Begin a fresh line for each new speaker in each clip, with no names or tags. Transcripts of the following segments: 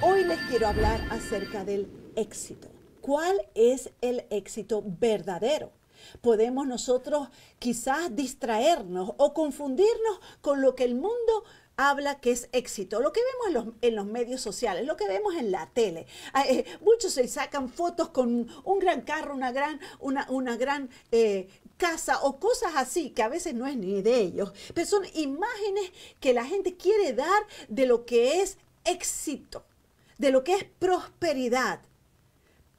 Hoy les quiero hablar acerca del éxito. ¿Cuál es el éxito verdadero? Podemos nosotros quizás distraernos o confundirnos con lo que el mundo habla que es éxito, lo que vemos en los, medios sociales, lo que vemos en la tele. Ah, eh, muchos se sacan fotos con un gran carro, una gran, una, gran eh, casa o cosas así, que a veces no es ni de ellos, pero son imágenes que la gente quiere dar de lo que es éxito de lo que es prosperidad.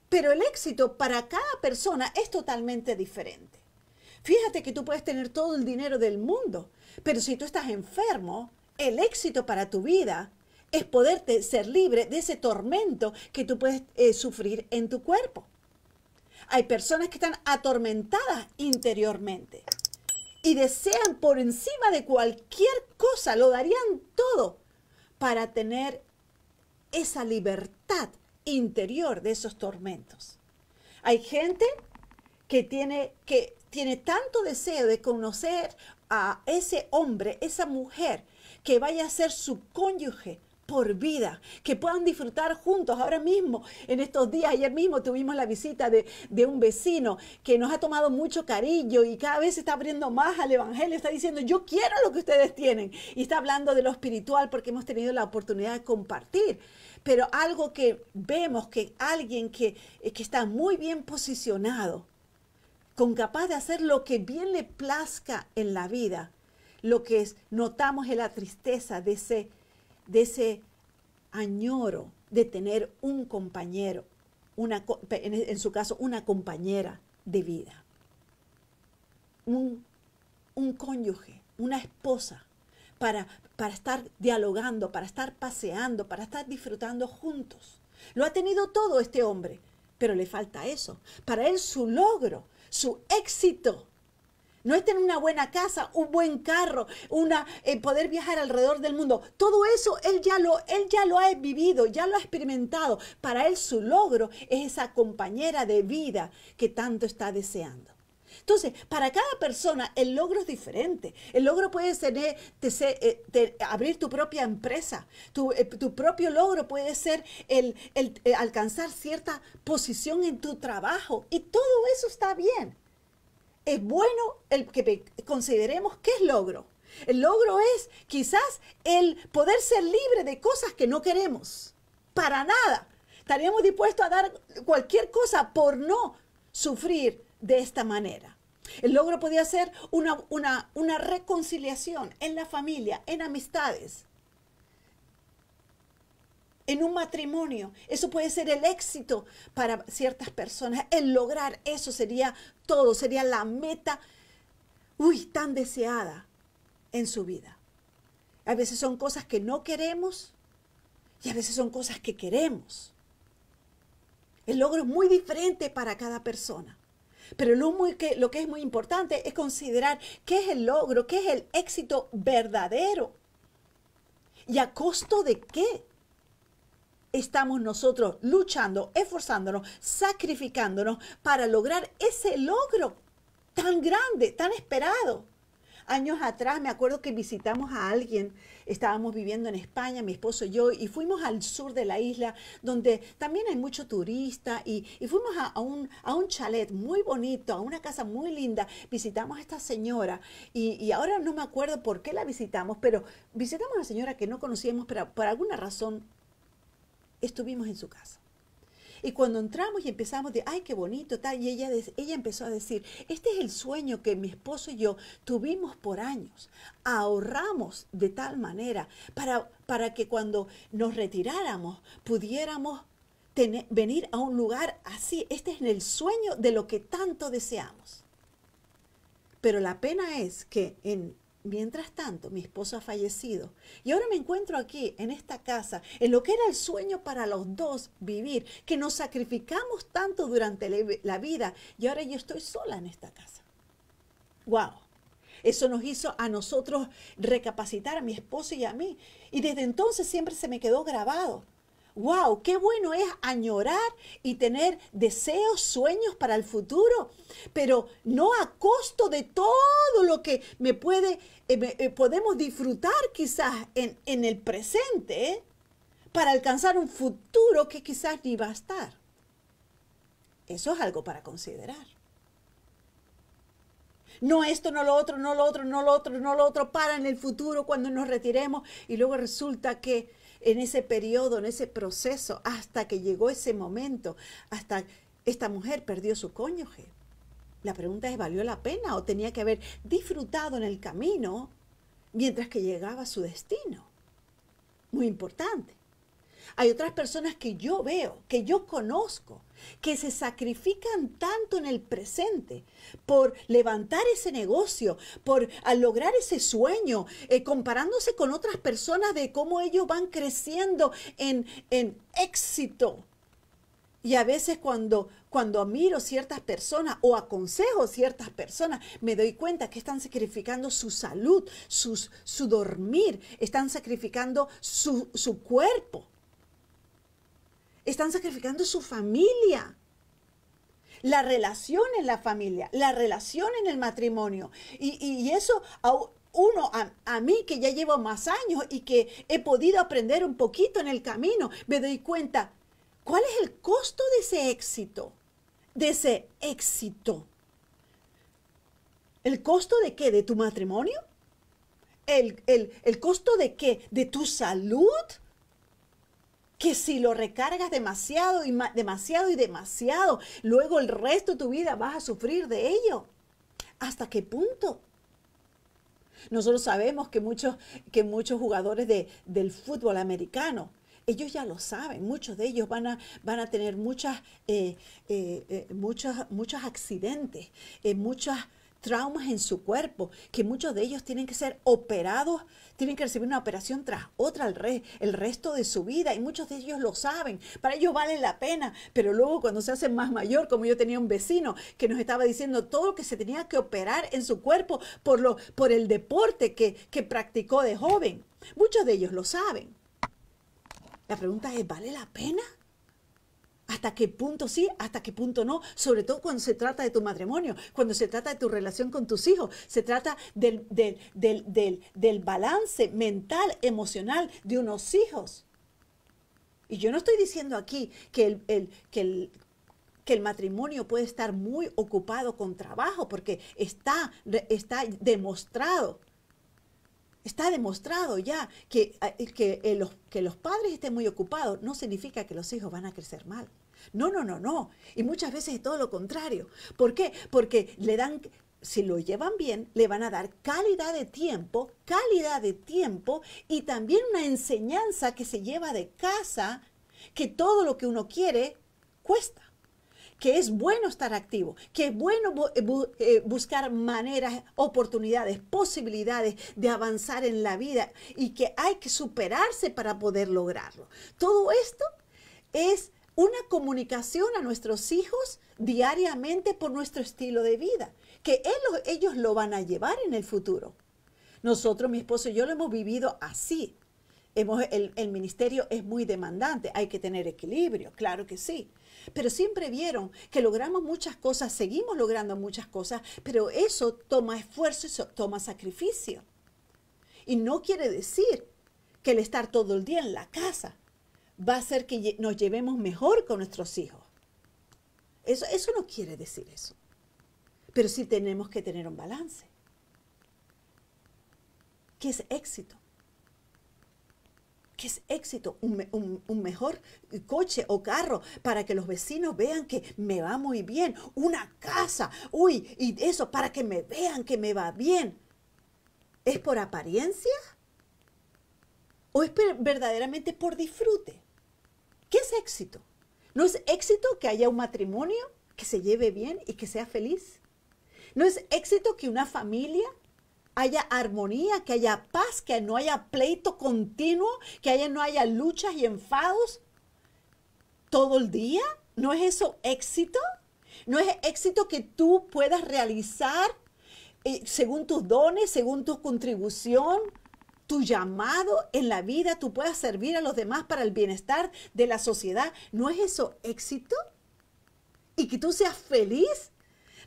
Pero el éxito para cada persona es totalmente diferente. Fíjate que tú puedes tener todo el dinero del mundo, pero si tú estás enfermo, el éxito para tu vida es poderte ser libre de ese tormento que tú puedes eh, sufrir en tu cuerpo. Hay personas que están atormentadas interiormente y desean por encima de cualquier cosa, lo darían todo para tener esa libertad interior de esos tormentos. Hay gente que tiene, que tiene tanto deseo de conocer a ese hombre, esa mujer, que vaya a ser su cónyuge, por vida, que puedan disfrutar juntos ahora mismo, en estos días, ayer mismo tuvimos la visita de, un vecino que nos ha tomado mucho cariño y cada vez se está abriendo más al Evangelio, está diciendo, yo quiero lo que ustedes tienen y está hablando de lo espiritual porque hemos tenido la oportunidad de compartir pero algo que vemos que alguien que, eh, que, está muy bien posicionado, con capaz de hacer lo que bien le plazca en la vida, lo que es, notamos es la tristeza de ese de ese añoro de tener un compañero, en, su caso, una compañera de vida, un, un cónyuge, una esposa, para, para estar dialogando, para estar paseando, para estar disfrutando juntos. Lo ha tenido todo este hombre, pero le falta eso. Para él su logro, su éxito no es tener una buena casa, un buen carro, una, eh, poder viajar alrededor del mundo. Todo eso él ya, lo, él ya lo ha vivido, ya lo ha experimentado. Para él su logro es esa compañera de vida que tanto está deseando. Entonces, para cada persona el logro es diferente. El logro puede ser eh, eh, abrir tu propia empresa. Tu, propio logro puede ser el, el alcanzar cierta posición en tu trabajo. Y todo eso está bien es bueno el que consideremos que es logro. El logro es quizás el poder ser libre de cosas que no queremos. Para nada. Estaríamos dispuestos a dar cualquier cosa por no sufrir de esta manera. El logro podría ser una reconciliación en la familia, en amistades, en un matrimonio. Eso puede ser el éxito para ciertas personas. El lograr eso sería todo, sería la meta, uy, tan deseada en su vida. A veces son cosas que no queremos y a veces son cosas que queremos. El logro es muy diferente para cada persona. Pero lo, que, lo que es muy importante es considerar qué es el logro, qué es el éxito verdadero y a costo de qué estamos nosotros luchando, esforzándonos, sacrificándonos para lograr ese logro tan grande, tan esperado. Años atrás me acuerdo que visitamos a alguien, estábamos viviendo en España, mi esposo y yo, y fuimos al sur de la isla, donde también hay mucho turista, y, fuimos a, un, a, un, chalet muy bonito, a una casa muy linda, visitamos a esta señora, y, y, ahora no me acuerdo por qué la visitamos, pero visitamos a una señora que no conocíamos, pero por alguna razón estuvimos en su casa. Y cuando entramos y empezamos de, ay, qué bonito, tal, y ella, ella empezó a decir, este es el sueño que mi esposo y yo tuvimos por años, ahorramos de tal manera para, para que cuando nos retiráramos pudiéramos tener, venir a un lugar así, este es el sueño de lo que tanto deseamos. Pero la pena es que en Mientras tanto, mi esposo ha fallecido y ahora me encuentro aquí, en esta casa, en lo que era el sueño para los dos vivir, que nos sacrificamos tanto durante la vida y ahora yo estoy sola en esta casa. ¡Wow! Eso nos hizo a nosotros recapacitar, a mi esposo y a mí. Y desde entonces siempre se me quedó grabado wow, qué bueno es añorar y tener deseos, sueños para el futuro, pero no a costo de todo lo que me puede, eh, eh, podemos disfrutar quizás en, el presente ¿eh? para alcanzar un futuro que quizás ni va a estar. Eso es algo para considerar. No esto, no lo otro, no lo otro, no lo otro, no lo otro, para en el futuro cuando nos retiremos y luego resulta que en ese periodo, en ese proceso, hasta que llegó ese momento, hasta esta mujer perdió su cónyuge. La pregunta es, ¿valió la pena o tenía que haber disfrutado en el camino mientras que llegaba a su destino? Muy importante. Hay otras personas que yo veo, que yo conozco, que se sacrifican tanto en el presente por levantar ese negocio, por lograr ese sueño, eh, comparándose con otras personas de cómo ellos van creciendo en, en éxito. Y a veces cuando, cuando miro ciertas personas o aconsejo ciertas personas, me doy cuenta que están sacrificando su salud, su dormir, están sacrificando su, su cuerpo están sacrificando su familia. La relación en la familia, la relación en el matrimonio. Y, eso a uno, a, mí que ya llevo más años y que he podido aprender un poquito en el camino, me doy cuenta, ¿cuál es el costo de ese éxito? De ese éxito. ¿El costo de qué? ¿De tu matrimonio? ¿El, el, el costo de qué? ¿De tu salud? que si lo recargas demasiado y demasiado y demasiado, luego el resto de tu vida vas a sufrir de ello. ¿Hasta qué punto? Nosotros sabemos que muchos, que muchos jugadores de, del fútbol americano, ellos ya lo saben, muchos de ellos van a, van a tener muchas, eh, eh, eh, muchas, muchos accidentes, muchas traumas en su cuerpo, que muchos de ellos tienen que ser operados, tienen que recibir una operación tras otra al re, el resto de su vida, y muchos de ellos lo saben, para ellos vale la pena, pero luego cuando se hacen más mayor, como yo tenía un vecino que nos estaba diciendo todo lo que se tenía que operar en su cuerpo por, lo, por el deporte que, que practicó de joven, muchos de ellos lo saben. La pregunta es, ¿vale la pena? hasta qué punto sí, hasta qué punto no, sobre todo cuando se trata de tu matrimonio, cuando se trata de tu relación con tus hijos, se trata del, del, balance mental, emocional de unos hijos. Y yo no estoy diciendo aquí que el, que que el matrimonio puede estar muy ocupado con trabajo, porque está, está demostrado Está demostrado ya que, eh, que, eh, los, que los padres estén muy ocupados no significa que los hijos van a crecer mal. No, no, no, no. Y muchas veces es todo lo contrario. ¿Por qué? Porque le dan si lo llevan bien, le van a dar calidad de tiempo, calidad de tiempo y también una enseñanza que se lleva de casa, que todo lo que uno quiere cuesta que es bueno estar activo, que es bueno eh, eh, buscar maneras, oportunidades, posibilidades de avanzar en la vida y que hay que superarse para poder lograrlo. Todo esto es una comunicación a nuestros hijos diariamente por nuestro estilo de vida, que ellos lo van a llevar en el futuro. Nosotros, mi esposo y yo, lo hemos vivido así. Hemos, el, ministerio es muy demandante, hay que tener equilibrio, claro que sí pero siempre vieron que logramos muchas cosas, seguimos logrando muchas cosas, pero eso toma esfuerzo, eso toma sacrificio. Y no quiere decir que el estar todo el día en la casa va a hacer que nos llevemos mejor con nuestros hijos. Eso, eso no quiere decir eso. Pero sí tenemos que tener un balance. ¿Qué es éxito? ¿Qué es éxito? Un, mejor coche o carro para que los vecinos vean que me va muy bien. Una casa, uy, y eso para que me vean que me va bien. ¿Es por apariencia? ¿O es verdaderamente por disfrute? ¿Qué es éxito? ¿No es éxito que haya un matrimonio que se lleve bien y que sea feliz? ¿No es éxito que una familia haya armonía, que haya paz, que no haya pleito continuo, que haya, no haya luchas y enfados todo el día. ¿No es eso éxito? ¿No es éxito que tú puedas realizar eh, según tus dones, según tu contribución, tu llamado en la vida, tú puedas servir a los demás para el bienestar de la sociedad. ¿No es eso éxito? Y que tú seas feliz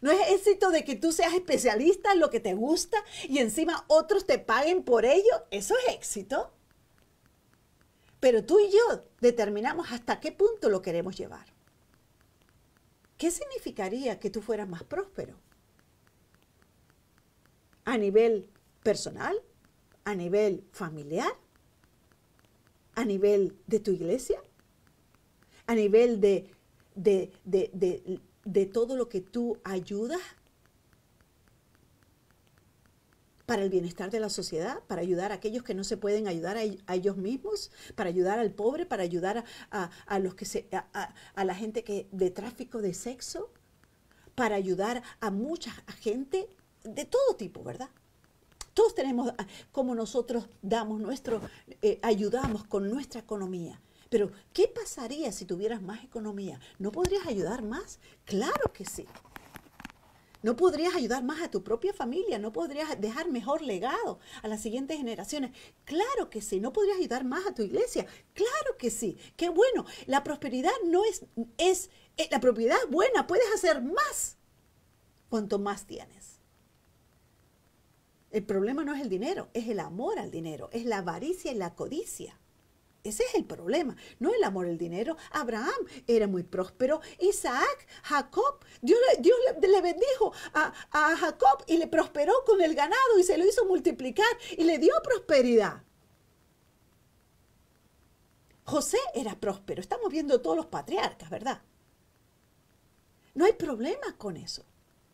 no es éxito de que tú seas especialista en lo que te gusta y encima otros te paguen por ello. Eso es éxito. Pero tú y yo determinamos hasta qué punto lo queremos llevar. ¿Qué significaría que tú fueras más próspero? A nivel personal, a nivel familiar, a nivel de tu iglesia, a nivel de, de de todo lo que tú ayudas para el bienestar de la sociedad, para ayudar a aquellos que no se pueden ayudar a, ellos mismos, para ayudar al pobre, para ayudar a, los que se, a, la gente que de tráfico de sexo, para ayudar a mucha gente de todo tipo, ¿verdad? Todos tenemos, como nosotros damos nuestro, eh, ayudamos con nuestra economía, pero, ¿qué pasaría si tuvieras más economía? ¿No podrías ayudar más? Claro que sí. No podrías ayudar más a tu propia familia, no podrías dejar mejor legado a las siguientes generaciones. Claro que sí, no podrías ayudar más a tu iglesia. Claro que sí. Qué bueno, la prosperidad no es, es, eh, la propiedad buena, puedes hacer más cuanto más tienes. El problema no es el dinero, es el amor al dinero, es la avaricia y la codicia. Ese es el problema, no el amor al dinero. Abraham era muy próspero, Isaac, Jacob, Dios, le, bendijo a, a Jacob y le prosperó con el ganado y se lo hizo multiplicar y le dio prosperidad. José era próspero, estamos viendo todos los patriarcas, ¿verdad? No hay problema con eso.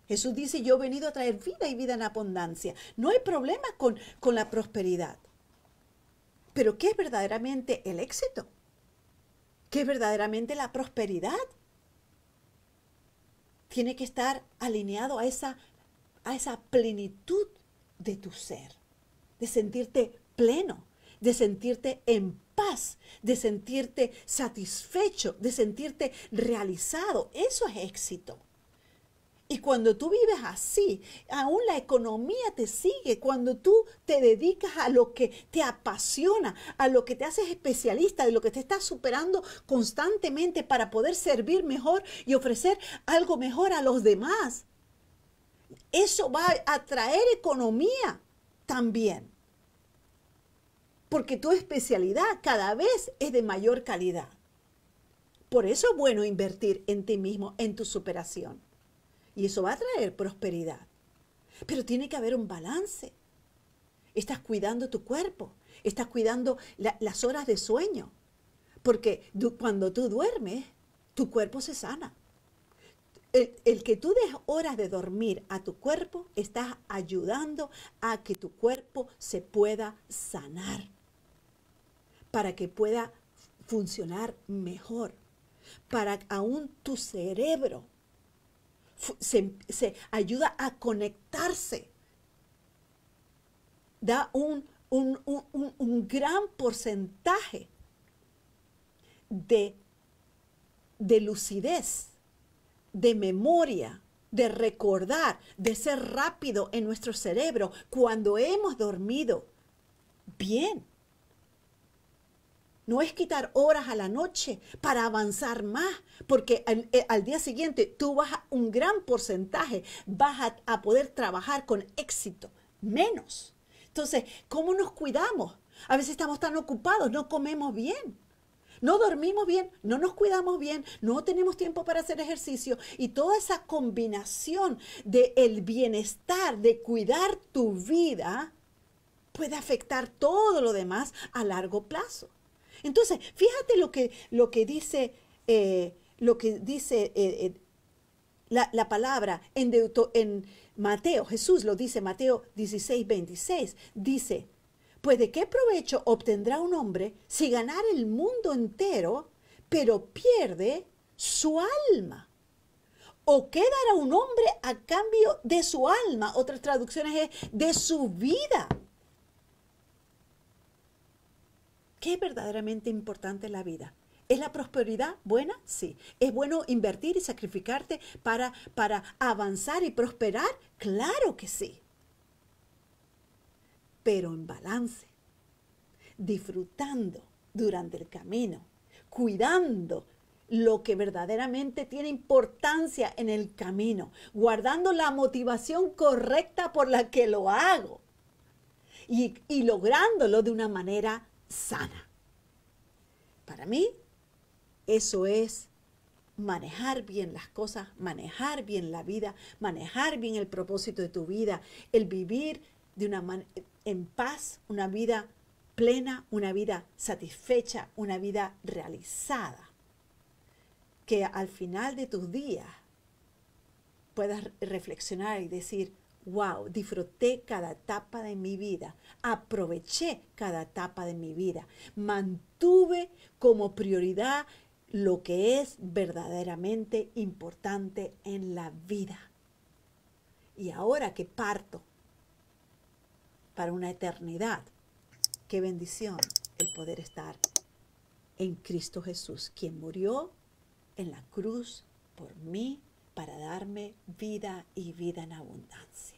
Jesús dice, yo he venido a traer vida y vida en abundancia. No hay problema con, con la prosperidad pero ¿qué es verdaderamente el éxito? ¿Qué es verdaderamente la prosperidad? Tiene que estar alineado a esa, a esa plenitud de tu ser, de sentirte pleno, de sentirte en paz, de sentirte satisfecho, de sentirte realizado. Eso es éxito. Y cuando tú vives así, aún la economía te sigue, cuando tú te dedicas a lo que te apasiona, a lo que te haces especialista, de lo que te estás superando constantemente para poder servir mejor y ofrecer algo mejor a los demás. Eso va a traer economía también. Porque tu especialidad cada vez es de mayor calidad. Por eso es bueno invertir en ti mismo, en tu superación y eso va a traer prosperidad. Pero tiene que haber un balance. Estás cuidando tu cuerpo, estás cuidando las horas de sueño, porque cuando tú duermes, tu cuerpo se sana. El, que tú des horas de dormir a tu cuerpo, estás ayudando a que tu cuerpo se pueda sanar, para que pueda funcionar mejor, para aún tu cerebro Em, se, ayuda a conectarse. Da un, gran porcentaje de lucidez, de memoria, de recordar, de ser rápido en nuestro cerebro cuando hemos dormido bien. No es quitar horas a la noche para avanzar más, porque eh, al, día siguiente tú vas a un gran porcentaje, vas a, a poder trabajar con éxito, menos. Entonces, ¿cómo nos cuidamos? A veces estamos tan ocupados, no comemos bien. No dormimos bien, no nos cuidamos bien, no tenemos tiempo para hacer ejercicio y toda esa combinación de el bienestar, de cuidar tu vida, puede afectar todo lo demás a largo plazo. Entonces, fíjate lo que, lo que dice, eh, lo que dice eh, eh, la, palabra en, Deuto, en Mateo, Jesús lo dice, Mateo 16, 26, dice, pues de qué provecho obtendrá un hombre si ganar el mundo entero, pero pierde su alma? ¿O qué dará un hombre a cambio de su alma? Otras traducciones es de su vida. ¿Qué es verdaderamente importante en la vida? ¿Es la prosperidad buena? Sí. ¿Es bueno invertir y sacrificarte para, para avanzar y prosperar? Claro que sí. Pero en balance, disfrutando durante el camino, cuidando lo que verdaderamente tiene importancia en el camino, guardando la motivación correcta por la que lo hago y, y lográndolo de una manera sana. Para mí, eso es manejar bien las cosas, manejar bien la vida, manejar bien el propósito de tu vida, el vivir de una en paz, una vida plena, una vida satisfecha, una vida realizada. Que al final de tus días puedas reflexionar y decir, wow, disfruté cada etapa de mi vida, aproveché cada etapa de mi vida, mantuve como prioridad lo que es verdaderamente importante en la vida. Y ahora que parto para una eternidad, qué bendición el poder estar en Cristo Jesús, quien murió en la cruz por mí para darme vida y vida en abundancia.